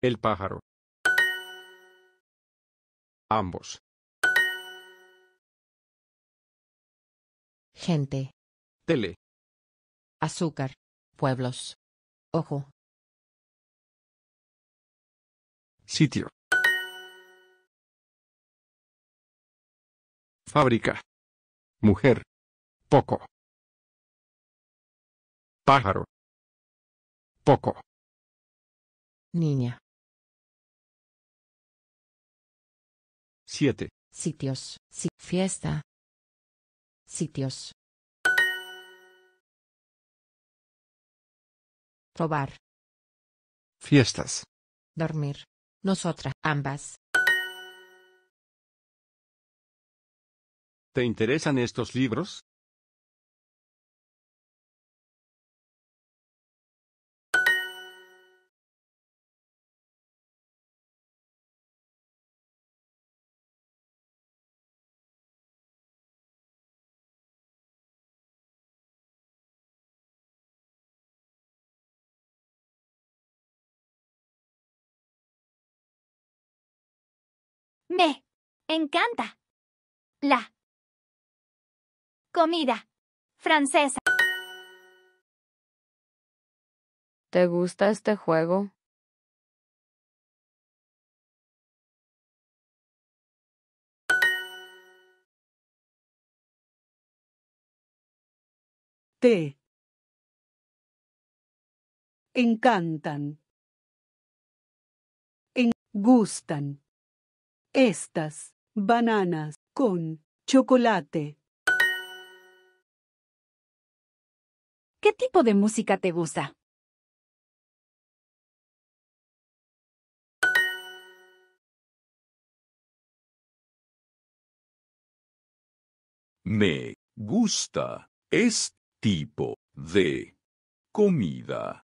El pájaro. Ambos. Gente. Tele. Azúcar. Pueblos. Ojo. Sitio. Fábrica. Mujer. Poco. Pájaro. Poco. Niña. Siete. Sitios. Si fiesta. Sitios. Robar. Fiestas. Dormir. Nosotras, ambas. ¿Te interesan estos libros? Me encanta la comida francesa. ¿Te gusta este juego? Te encantan, en gustan estas bananas con chocolate. ¿Qué tipo de música te gusta? Me gusta este tipo de comida.